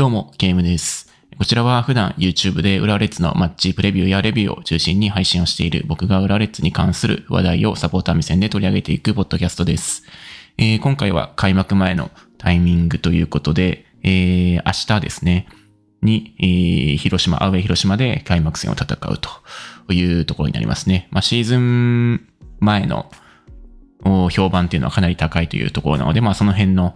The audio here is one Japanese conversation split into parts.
どうも、ゲームです。こちらは普段 YouTube で浦和レッズのマッチプレビューやレビューを中心に配信をしている僕が浦和レッズに関する話題をサポーター目線で取り上げていくポッドキャストです。えー、今回は開幕前のタイミングということで、えー、明日ですね、に、えー、広島、アウェイ広島で開幕戦を戦うというところになりますね。まあ、シーズン前の評判っていうのはかなり高いというところなので、まあその辺の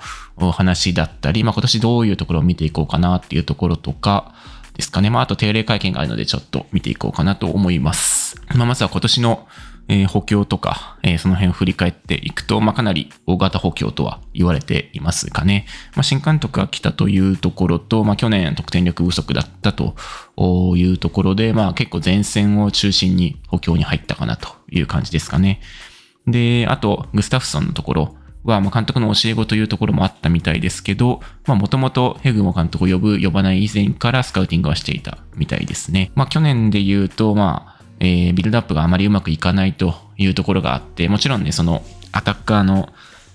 話だったり、まあ今年どういうところを見ていこうかなっていうところとかですかね。まああと定例会見があるのでちょっと見ていこうかなと思います。まあまずは今年の補強とか、その辺を振り返っていくと、まあ、かなり大型補強とは言われていますかね。まあ、新監督が来たというところと、まあ、去年得点力不足だったというところで、まあ、結構前線を中心に補強に入ったかなという感じですかね。で、あと、グスタフソンのところは、まあ、監督の教え子というところもあったみたいですけど、まあ、もともとヘグモ監督を呼ぶ、呼ばない以前からスカウティングはしていたみたいですね。まあ、去年で言うと、まあ、えー、ビルドアップがあまりうまくいかないというところがあって、もちろんね、その、アタッカーの、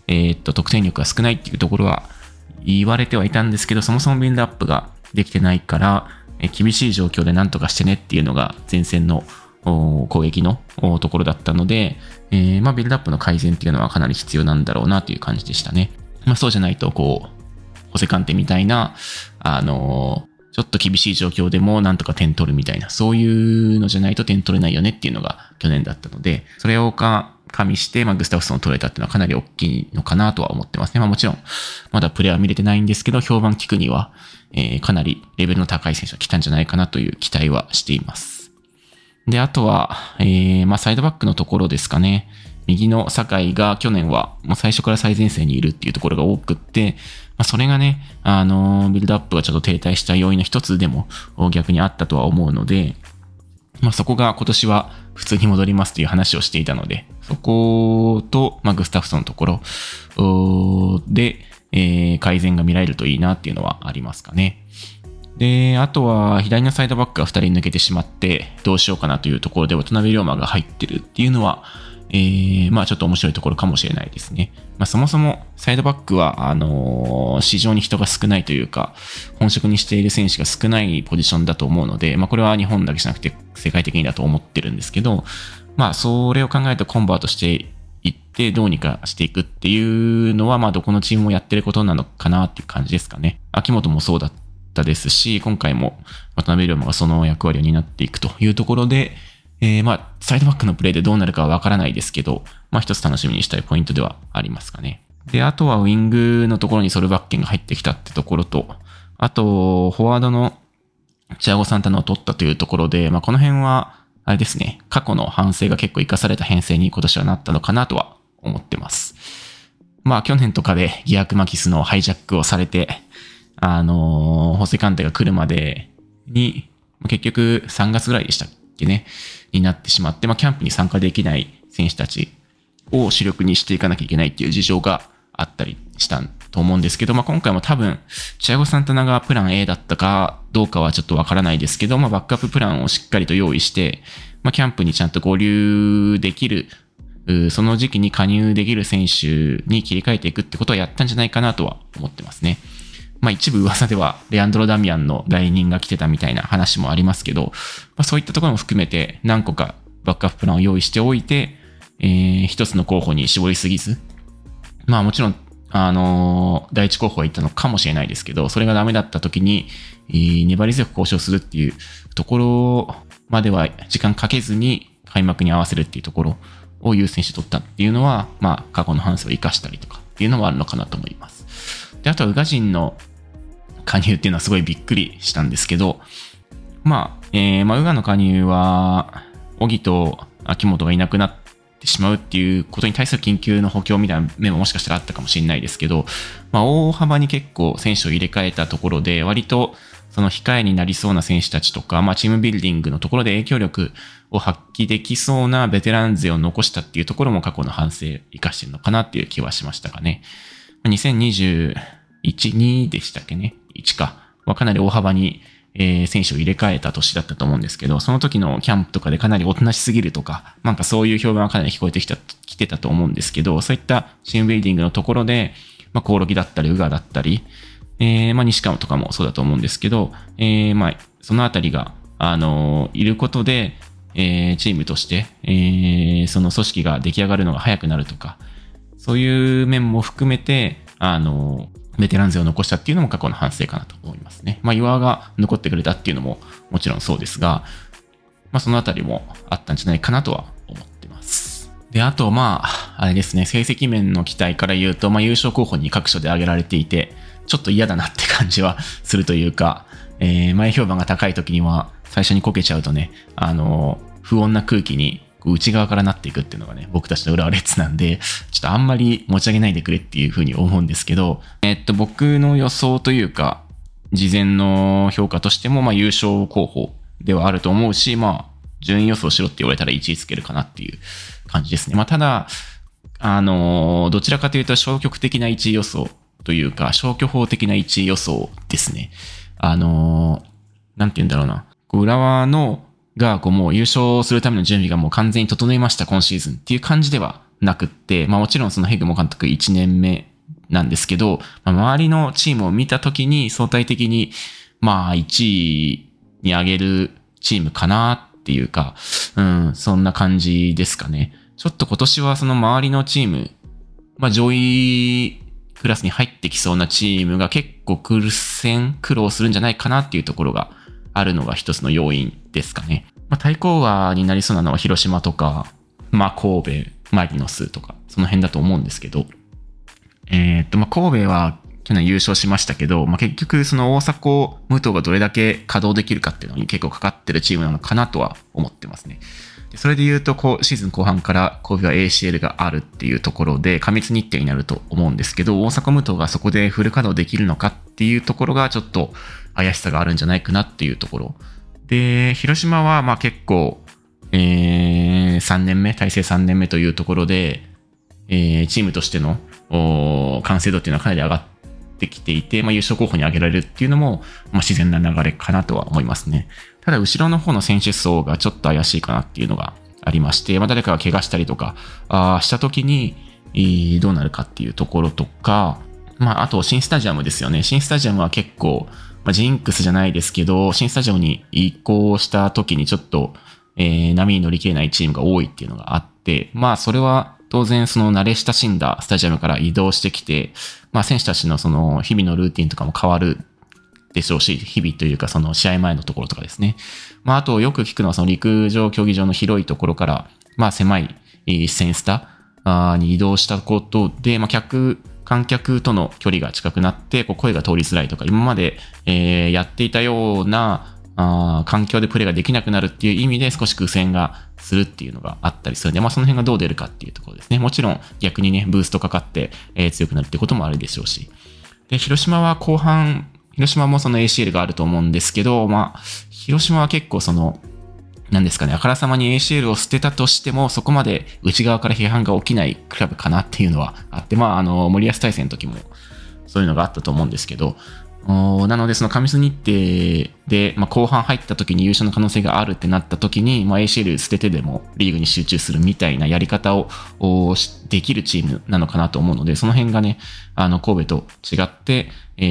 えー、っと、得点力が少ないっていうところは言われてはいたんですけど、そもそもビルドアップができてないから、え厳しい状況でなんとかしてねっていうのが前線の攻撃のところだったので、えー、まあ、ビルドアップの改善っていうのはかなり必要なんだろうなという感じでしたね。まあ、そうじゃないと、こう、ホセカンテみたいな、あのー、ちょっと厳しい状況でもなんとか点取るみたいな、そういうのじゃないと点取れないよねっていうのが去年だったので、それをか加味して、まあ、グスタフソンを取れたっていうのはかなり大きいのかなとは思ってますね。まあ、もちろん、まだプレーは見れてないんですけど、評判聞くには、えー、かなりレベルの高い選手が来たんじゃないかなという期待はしています。で、あとは、えー、まあ、サイドバックのところですかね。右の酒井が去年はもう最初から最前線にいるっていうところが多くって、まあ、それがね、あのー、ビルドアップがちょっと停滞した要因の一つでも逆にあったとは思うので、まあ、そこが今年は普通に戻りますという話をしていたので、そこと、まあ、グスタフソンのところで、えー、改善が見られるといいなっていうのはありますかね。で、あとは左のサイドバックが2人抜けてしまって、どうしようかなというところで渡辺龍馬が入ってるっていうのは、えー、まあちょっと面白いところかもしれないですね。まあそもそもサイドバックは、あのー、市場に人が少ないというか、本職にしている選手が少ないポジションだと思うので、まあこれは日本だけじゃなくて世界的にだと思ってるんですけど、まあそれを考えるとコンバートしていってどうにかしていくっていうのは、まあどこのチームもやってることなのかなっていう感じですかね。秋元もそうだったたですし、今回も渡辺龍馬がその役割を担っていくというところで、えー、まあ、サイドバックのプレイでどうなるかはわからないですけど、まあ一つ楽しみにしたいポイントではありますかね。で、あとはウィングのところにソルバッケンが入ってきたってところと、あと、フォワードのチアゴ・サンタナを取ったというところで、まあこの辺は、あれですね、過去の反省が結構活かされた編成に今年はなったのかなとは思ってます。まあ去年とかでギアクマキスのハイジャックをされて、あのー、補正鑑定が来るまでに、結局3月ぐらいでしたっけね、になってしまって、まあ、キャンプに参加できない選手たちを主力にしていかなきゃいけないっていう事情があったりしたと思うんですけど、まあ、今回も多分、チアゴ・サンタナがプラン A だったかどうかはちょっとわからないですけど、まあ、バックアッププランをしっかりと用意して、まあ、キャンプにちゃんと合流できる、その時期に加入できる選手に切り替えていくってことはやったんじゃないかなとは思ってますね。まあ一部噂ではレアンドロ・ダミアンの代理人が来てたみたいな話もありますけど、まあ、そういったところも含めて何個かバックアッププランを用意しておいて、えー、一つの候補に絞りすぎず、まあもちろん、あのー、第一候補がいったのかもしれないですけど、それがダメだった時に、えー、粘り強く交渉するっていうところまでは時間かけずに開幕に合わせるっていうところを優先して取ったっていうのは、まあ過去の反省を生かしたりとかっていうのはあるのかなと思います。で、あとは宇賀神の加入っていうのはすごいびっくりしたんですけど、まあ、えー、まあ、宇賀の加入は、小木と秋元がいなくなってしまうっていうことに対する緊急の補強みたいな面ももしかしたらあったかもしれないですけど、まあ、大幅に結構選手を入れ替えたところで、割と、その控えになりそうな選手たちとか、まあ、チームビルディングのところで影響力を発揮できそうなベテラン勢を残したっていうところも過去の反省生かしてるのかなっていう気はしましたかね。2021、2でしたっけね。1か。はかなり大幅に、えー、選手を入れ替えた年だったと思うんですけど、その時のキャンプとかでかなりおとなしすぎるとか、なんかそういう評判はかなり聞こえてきた、来てたと思うんですけど、そういったチームビディングのところで、まあ、コオロギだったり、ウガだったり、えー、まあ、西川とかもそうだと思うんですけど、えー、まあ、そのあたりが、あのいることで、えー、チームとして、えー、その組織が出来上がるのが早くなるとか、そういう面も含めて、あの、ベテラン勢を残したっていうのも過去の反省かなと思いますね。まあ、岩が残ってくれたっていうのももちろんそうですが、まあ、そのあたりもあったんじゃないかなとは思ってます。で、あと、まあ、あれですね、成績面の期待から言うと、まあ、優勝候補に各所で挙げられていて、ちょっと嫌だなって感じはするというか、えー、前評判が高い時には、最初にこけちゃうとね、あの不穏な空気に内側からなっていくっていうのがね、僕たちの裏は列なんで、ちょっとあんまり持ち上げないでくれっていうふうに思うんですけど、えっと、僕の予想というか、事前の評価としても、まあ、優勝候補ではあると思うし、まあ、順位予想しろって言われたら1位つけるかなっていう感じですね。まあ、ただ、あのどちらかというと消極的な1位予想というか、消去法的な1位予想ですね。あのなんて言うんだろうな。浦和のが、こうもう優勝するための準備がもう完全に整いました、今シーズンっていう感じではなくって、まあもちろんそのヘグモ監督1年目なんですけど、まあ、周りのチームを見たときに相対的に、まあ1位に上げるチームかなっていうか、うん、そんな感じですかね。ちょっと今年はその周りのチーム、まあ上位クラスに入ってきそうなチームが結構苦戦、苦労するんじゃないかなっていうところがあるのが一つの要因ですかね。まあ、対抗馬になりそうなのは広島とか、まあ、神戸、マリノスとか、その辺だと思うんですけど、えー、っと、まあ、神戸は去年優勝しましたけど、まあ、結局その大迫武藤がどれだけ稼働できるかっていうのに結構かかってるチームなのかなとは思ってますね。でそれで言うと、こう、シーズン後半から神戸は ACL があるっていうところで、過密日程になると思うんですけど、大迫武藤がそこでフル稼働できるのかっていうところがちょっと怪しさがあるんじゃないかなっていうところ。で、広島はまあ結構、えー、3年目、体制3年目というところで、えー、チームとしての完成度っていうのはかなり上がってきていて、まあ、優勝候補に挙げられるっていうのも、まあ、自然な流れかなとは思いますね。ただ、後ろの方の選手層がちょっと怪しいかなっていうのがありまして、まあ、誰かが怪我したりとかあした時に、えー、どうなるかっていうところとか、まあ、あと新スタジアムですよね。新スタジアムは結構、まあ、ジンクスじゃないですけど、新スタジオに移行した時にちょっと、えー、波に乗り切れないチームが多いっていうのがあって、まあそれは当然その慣れ親しんだスタジアムから移動してきて、まあ選手たちのその日々のルーティンとかも変わるでしょうし、日々というかその試合前のところとかですね。まああとよく聞くのはその陸上競技場の広いところから、まあ狭いセンスタに移動したことで、まあ客観客との距離が近くなって、こう声が通りづらいとか、今まで、えー、やっていたような、あ環境でプレーができなくなるっていう意味で少し苦戦がするっていうのがあったりするんで、まあその辺がどう出るかっていうところですね。もちろん逆にね、ブーストかかって、えー、強くなるってこともあるでしょうし。で、広島は後半、広島もその ACL があると思うんですけど、まあ、広島は結構その、なんですかね、あからさまに ACL を捨てたとしても、そこまで内側から批判が起きないクラブかなっていうのはあって、まあ、あの、森保大戦の時もそういうのがあったと思うんですけど、なので、その過密日程で、まあ、後半入った時に優勝の可能性があるってなった時に、まあ、ACL 捨ててでもリーグに集中するみたいなやり方をできるチームなのかなと思うので、その辺がね、あの神戸と違って、え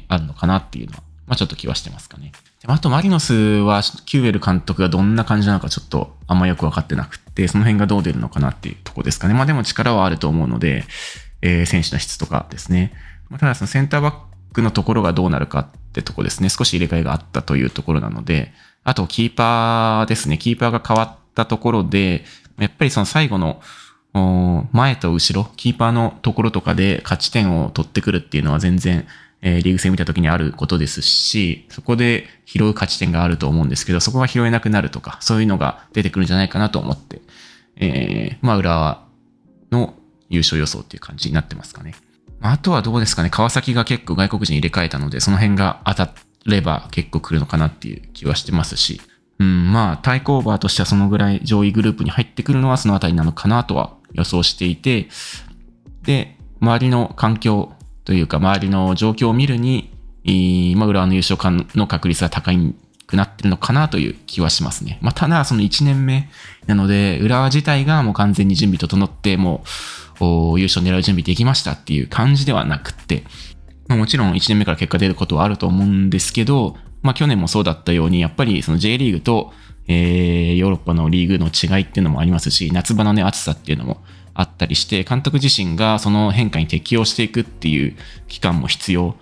ー、あるのかなっていうのはまあちょっと気はしてますかね。であとマリノスはキューエル監督がどんな感じなのかちょっとあんまよくわかってなくて、その辺がどう出るのかなっていうとこですかね。まあでも力はあると思うので、えー、選手の質とかですね。まただそのセンターバックのところがどうなるかってとこですね。少し入れ替えがあったというところなので、あとキーパーですね。キーパーが変わったところで、やっぱりその最後の前と後ろ、キーパーのところとかで勝ち点を取ってくるっていうのは全然えリーグ戦見た時にあることですし、そこで拾う価値点があると思うんですけど、そこが拾えなくなるとか、そういうのが出てくるんじゃないかなと思って、えー、まあ、浦和の優勝予想っていう感じになってますかね。まあ、あとはどうですかね、川崎が結構外国人入れ替えたので、その辺が当たれば結構来るのかなっていう気はしてますし、うん、まあ、対抗馬としてはそのぐらい上位グループに入ってくるのはそのあたりなのかなとは予想していて、で、周りの環境というか、周りの状況を見るに、今浦和の優勝の確率が高くなってるのかなという気はしますね。まあ、ただ、その1年目なので、浦和自体がもう完全に準備整って、もう優勝狙う準備できましたっていう感じではなくて、まあ、もちろん1年目から結果出ることはあると思うんですけど、まあ、去年もそうだったように、やっぱりその J リーグと、えー、ヨーロッパのリーグの違いっていうのもありますし、夏場のね、暑さっていうのもあったりして、監督自身がその変化に適応していくっていう期間も必要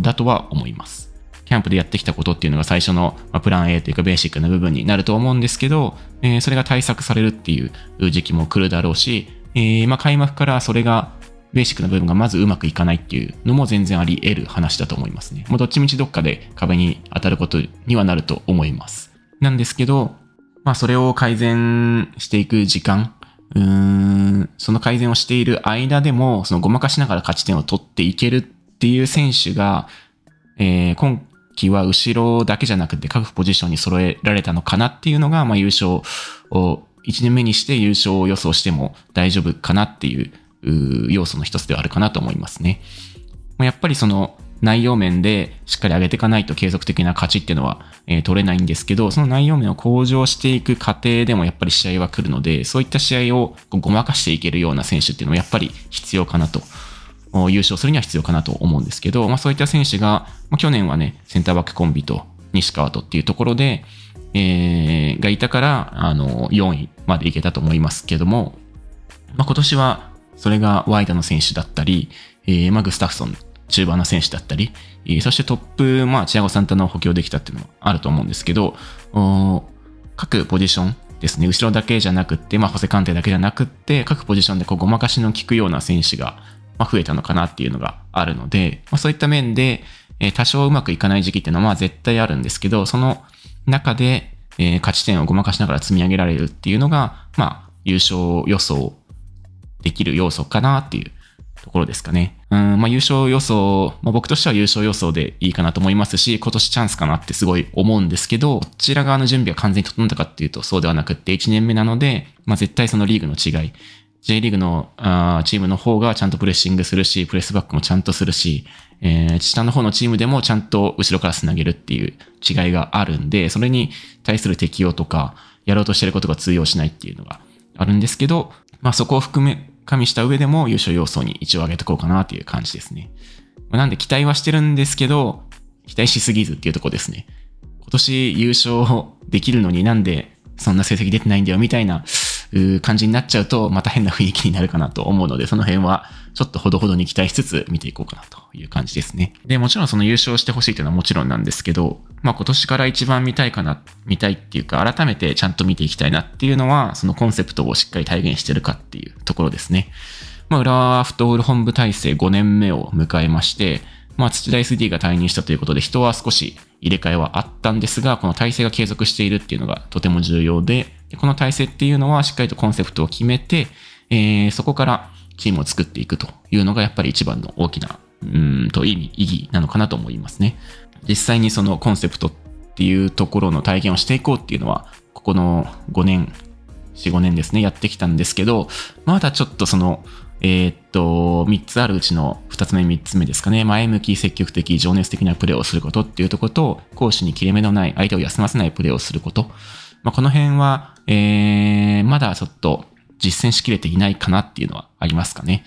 だとは思います。キャンプでやってきたことっていうのが最初のプラン A というかベーシックな部分になると思うんですけど、えそれが対策されるっていう時期も来るだろうし、えま開幕からそれがベーシックな部分がまずうまくいかないっていうのも全然あり得る話だと思いますね。もうどっちみちどっかで壁に当たることにはなると思います。なんですけど、まあそれを改善していく時間うん、その改善をしている間でも、そのごまかしながら勝ち点を取っていけるっていう選手が、えー、今季は後ろだけじゃなくて各ポジションに揃えられたのかなっていうのが、まあ、優勝を、1年目にして優勝を予想しても大丈夫かなっていう要素の一つではあるかなと思いますね。やっぱりその内容面でしっかり上げていかないと継続的な勝ちっていうのは、えー、取れないんですけど、その内容面を向上していく過程でもやっぱり試合は来るので、そういった試合をごまかしていけるような選手っていうのもやっぱり必要かなと。優勝するには必要かなと思うんですけど、まあ、そういった選手が、まあ、去年はね、センターバックコンビと西川とっていうところで、えー、がいたから、あの、4位までいけたと思いますけども、まあ、今年はそれがワイダの選手だったり、えー、まあ、グスタフソン中盤の選手だったり、そしてトップ、まあ、チアゴ・サンタナを補強できたっていうのもあると思うんですけど、各ポジションですね、後ろだけじゃなくって、まあ、補正鑑定だけじゃなくって、各ポジションでこうごまかしの効くような選手が増えたのかなっていうのがあるので、まあ、そういった面で、え多少うまくいかない時期っていうのはまあ絶対あるんですけど、その中で、え勝ち点をごまかしながら積み上げられるっていうのが、まあ、優勝予想できる要素かなっていうところですかね。うんまあ、優勝予想、まあ、僕としては優勝予想でいいかなと思いますし、今年チャンスかなってすごい思うんですけど、こちら側の準備は完全に整ったかっていうとそうではなくて、1年目なので、まあ、絶対そのリーグの違い、J リーグのあーチームの方がちゃんとプレッシングするし、プレスバックもちゃんとするし、えー、下の方のチームでもちゃんと後ろから繋げるっていう違いがあるんで、それに対する適応とか、やろうとしてることが通用しないっていうのがあるんですけど、まあそこを含め、加味した上でも優勝要素に一応上げとこうかなという感じですね。なんで期待はしてるんですけど、期待しすぎずっていうとこですね。今年優勝できるのになんでそんな成績出てないんだよみたいな感じになっちゃうと、また変な雰囲気になるかなと思うので、その辺はちょっとほどほどに期待しつつ見ていこうかなという感じですね。で、もちろんその優勝してほしいというのはもちろんなんですけど、まあ今年から一番見たいかな、見たいっていうか、改めてちゃんと見ていきたいなっていうのは、そのコンセプトをしっかり体現してるかっていうところですね。まあ浦和フトール本部体制5年目を迎えまして、まあ、土田 SD が退任したということで、人は少し入れ替えはあったんですが、この体制が継続しているっていうのがとても重要で、で、この体制っていうのはしっかりとコンセプトを決めて、えー、そこからチームを作っていくというのがやっぱり一番の大きな、うんと意味、意義なのかなと思いますね。実際にそのコンセプトっていうところの体験をしていこうっていうのは、ここの5年、4、5年ですね、やってきたんですけど、まだちょっとその、えー、っと、3つあるうちの2つ目、3つ目ですかね。前向き、積極的、情熱的なプレーをすることっていうとこと、講師に切れ目のない、相手を休ませないプレーをすること。まあ、この辺は、えー、まだちょっと実践しきれていないかなっていうのはありますかね。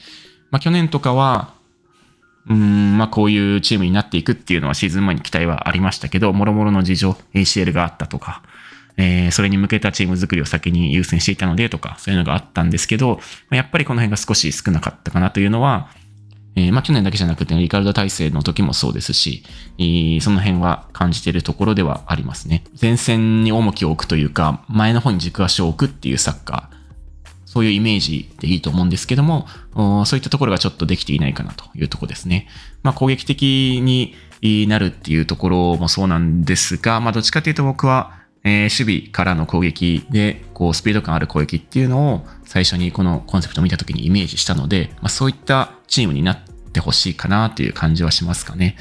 まあ、去年とかは、うん、まあ、こういうチームになっていくっていうのはシーズン前に期待はありましたけど、もろもろの事情、ACL があったとか、えー、それに向けたチーム作りを先に優先していたのでとか、そういうのがあったんですけど、やっぱりこの辺が少し少なかったかなというのは、えー、まあ、去年だけじゃなくて、リカルド体制の時もそうですし、えー、その辺は感じているところではありますね。前線に重きを置くというか、前の方に軸足を置くっていうサッカー、そういうイメージでいいと思うんですけども、そういったところがちょっとできていないかなというとこですね。まあ、攻撃的になるっていうところもそうなんですが、まあ、どっちかというと僕は、えー、守備からの攻撃で、こう、スピード感ある攻撃っていうのを最初にこのコンセプトを見た時にイメージしたので、まあ、そういったチームになってほしいかなという感じはしますかね。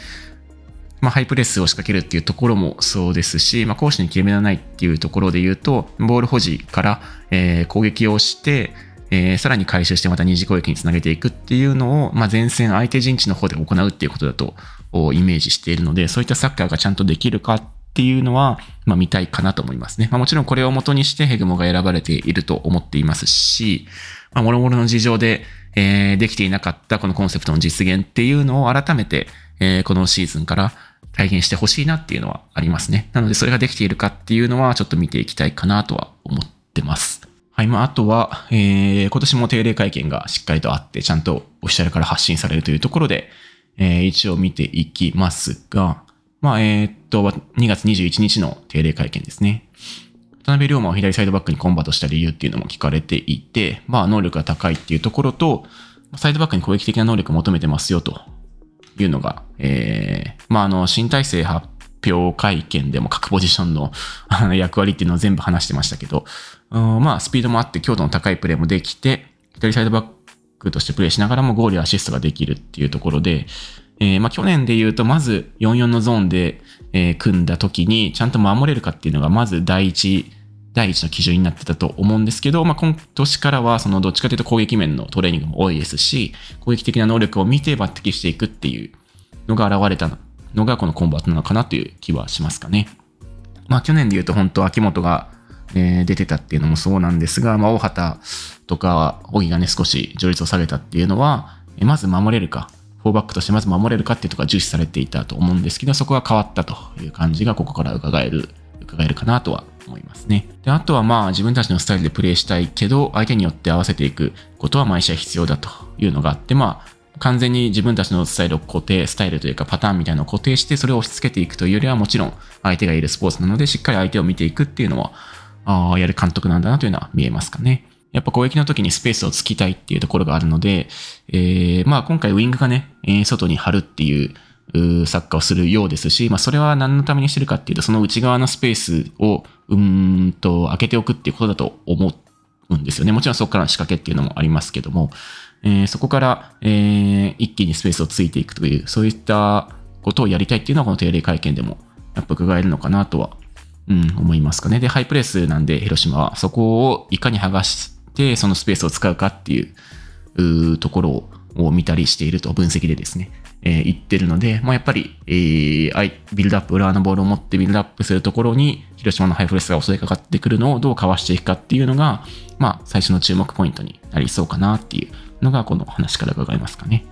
まあ、ハイプレスを仕掛けるっていうところもそうですし、まあ、攻守に切れ目がないっていうところで言うと、ボール保持から、えー、攻撃をして、えー、さらに回収してまた二次攻撃につなげていくっていうのを、まあ、前線相手陣地の方で行うっていうことだとイメージしているので、そういったサッカーがちゃんとできるかっていうのは、まあ、見たいかなと思いますね。まあ、もちろんこれを元にしてヘグモが選ばれていると思っていますし、まあ、諸々の事情で、えー、できていなかったこのコンセプトの実現っていうのを改めて、えー、このシーズンから体現してほしいなっていうのはありますね。なので、それができているかっていうのは、ちょっと見ていきたいかなとは思ってます。はい、まあ、あとは、えー、今年も定例会見がしっかりとあって、ちゃんとオフィシャルから発信されるというところで、えー、一応見ていきますが、まあ、えー、っと、2月21日の定例会見ですね。渡辺龍馬を左サイドバックにコンバートした理由っていうのも聞かれていて、まあ、能力が高いっていうところと、サイドバックに攻撃的な能力を求めてますよというのが、えー、まあ、あの、新体制発表会見でも各ポジションの 役割っていうのを全部話してましたけど、まあ、スピードもあって強度の高いプレーもできて、左サイドバックとしてプレーしながらもゴールやアシストができるっていうところで、えー、まあ、去年で言うと、まず44のゾーンで、えー、組んだ時に、ちゃんと守れるかっていうのが、まず第一、第一の基準になってたと思うんですけど、まあ、今年からは、その、どっちかというと攻撃面のトレーニングも多いですし、攻撃的な能力を見て抜擢していくっていうのが現れたのが、このコンバットなのかなという気はしますかね。まあ、去年で言うと、本当秋元が、えー、出てたっていうのもそうなんですが、まあ、大畑とか、荻がね、少し序列を下げたっていうのは、まず守れるか、4バックとしてまず守れるかっていうところが重視されていたと思うんですけど、そこが変わったという感じがここから伺える、伺えるかなとは思いますね。で、あとはまあ自分たちのスタイルでプレイしたいけど、相手によって合わせていくことは毎試合必要だというのがあって、まあ、完全に自分たちのスタイルを固定、スタイルというかパターンみたいなのを固定して、それを押し付けていくというよりはもちろん相手がいるスポーツなので、しっかり相手を見ていくっていうのは、あやる監督なんだなというのは見えますかね。やっぱ攻撃の時にスペースをつきたいっていうところがあるので、えー、まあ今回ウィングがね、外に張るっていうサッカーをするようですし、まあ、それは何のためにしてるかっていうと、その内側のスペースを、うんと、開けておくっていうことだと思うんですよね。もちろんそこからの仕掛けっていうのもありますけども、えー、そこから、えー、一気にスペースをついていくという、そういったことをやりたいっていうのは、この定例会見でも、やっぱ伺えるのかなとは、うん、思いますかね。で、ハイプレスなんで、広島は、そこをいかに剥がして、そのスペースを使うかっていうところを見たりしていると、分析でですね、えー、言ってるので、まあ、やっぱり、えー、ビルドアップ、裏のボールを持ってビルドアップするところに、広島のハイフレスが襲いかかってくるのをどうかわしていくかっていうのが、まあ、最初の注目ポイントになりそうかなっていうのが、この話から伺えますかね。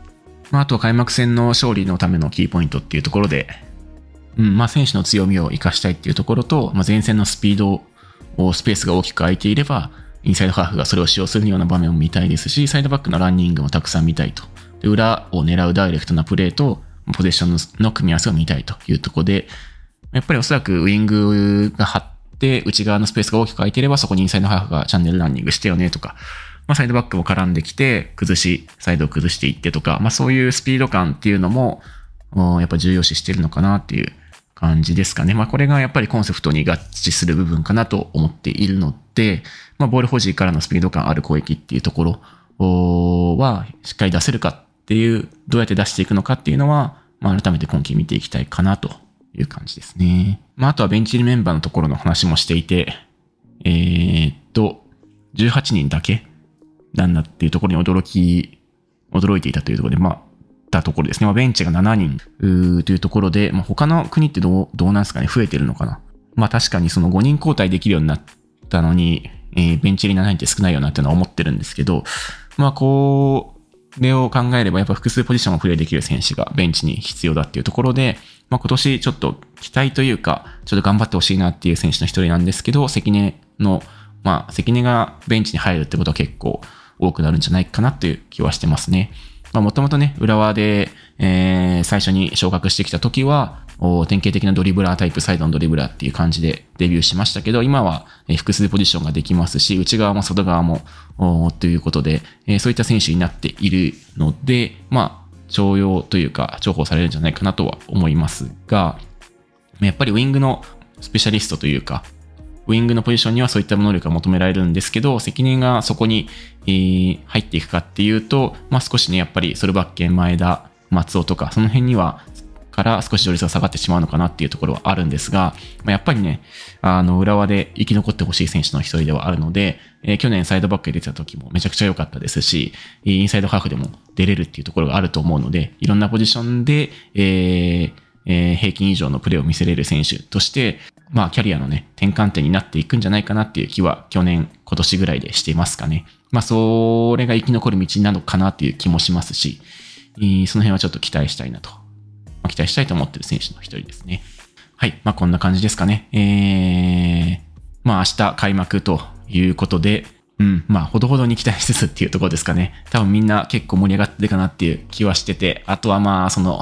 まあ、あと開幕戦の勝利のためのキーポイントっていうところで、うんまあ、選手の強みを生かしたいっていうところと、まあ、前線のスピードをスペースが大きく空いていれば、インサイドハーフがそれを使用するような場面も見たいですし、サイドバックのランニングもたくさん見たいと。で裏を狙うダイレクトなプレーと、ポゼッションの組み合わせを見たいというところで、やっぱりおそらくウィングが張って、内側のスペースが大きく空いていれば、そこにインサイドハーフがチャンネルランニングしてよねとか、まあ、サイドバックも絡んできて、崩し、サイドを崩していってとか、まあ、そういうスピード感っていうのも、やっぱ重要視してるのかなっていう感じですかね。まあ、これがやっぱりコンセプトに合致する部分かなと思っているので、まあ、ボール保持からのスピード感ある攻撃っていうところは、しっかり出せるかっていう、どうやって出していくのかっていうのは、まあ、改めて今期見ていきたいかなという感じですね。まあ、あとはベンチメンバーのところの話もしていて、えー、っと、18人だけなんだっていうところに驚き、驚いていたというところで、まあ、たところですね。まあ、ベンチが7人というところで、まあ、他の国ってどう、どうなんですかね増えてるのかなまあ確かにその5人交代できるようになったのに、えー、ベンチ入り7人って少ないよなっていうのは思ってるんですけど、まあこれを考えればやっぱ複数ポジションをプレイできる選手がベンチに必要だっていうところで、まあ今年ちょっと期待というか、ちょっと頑張ってほしいなっていう選手の一人なんですけど、関根の、まあ関根がベンチに入るってことは結構多くなるんじゃないかなという気はしてますね。まあ、もともとね、浦和で、えー、最初に昇格してきた時は、典型的なドリブラータイプ、サイドのドリブラーっていう感じでデビューしましたけど、今は複数ポジションができますし、内側も外側も、ということで、えそういった選手になっているので、まあ、重用というか、重宝されるんじゃないかなとは思いますが、やっぱりウィングのスペシャリストというか、ウィングのポジションにはそういった能力が求められるんですけど、責任がそこに、えー、入っていくかっていうと、まあ、少しね、やっぱりソルバッケ、ン、前田、松尾とか、その辺には、から少し序率が下がってしまうのかなっていうところはあるんですが、まあ、やっぱりね、あの、浦和で生き残ってほしい選手の一人ではあるので、えー、去年サイドバックで出た時もめちゃくちゃ良かったですし、インサイドハーフでも出れるっていうところがあると思うので、いろんなポジションで、えーえー、平均以上のプレーを見せれる選手として、まあ、キャリアのね、転換点になっていくんじゃないかなっていう気は、去年、今年ぐらいでしてますかね。まあ、それが生き残る道なのかなっていう気もしますし、その辺はちょっと期待したいなと。ま期待したいと思ってる選手の一人ですね。はい。まあ、こんな感じですかね。えー、まあ、明日開幕ということで、うん、まあ、ほどほどに期待しつつっていうところですかね。多分みんな結構盛り上がってるかなっていう気はしてて、あとはまあ、その、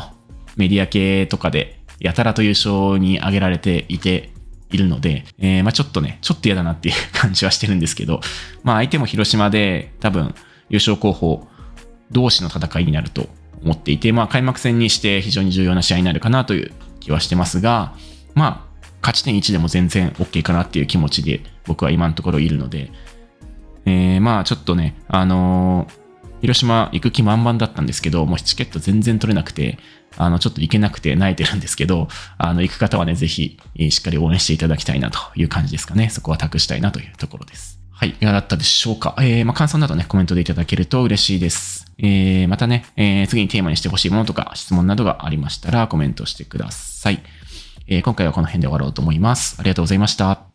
メディア系とかで、やたらと優勝に挙げられていて、いるので、えー、まあちょっとね、ちょっと嫌だなっていう感じはしてるんですけど、まあ相手も広島で多分優勝候補同士の戦いになると思っていて、まあ開幕戦にして非常に重要な試合になるかなという気はしてますが、まあ勝ち点1でも全然 OK かなっていう気持ちで僕は今のところいるので、えー、まあちょっとね、あのー広島行く気満々だったんですけど、もうチケット全然取れなくて、あの、ちょっと行けなくて泣いてるんですけど、あの、行く方はね、ぜひ、しっかり応援していただきたいなという感じですかね。そこは託したいなというところです。はい、いかがだったでしょうか。えー、まあ、感想などね、コメントでいただけると嬉しいです。えー、またね、えー、次にテーマにしてほしいものとか質問などがありましたらコメントしてください。えー、今回はこの辺で終わろうと思います。ありがとうございました。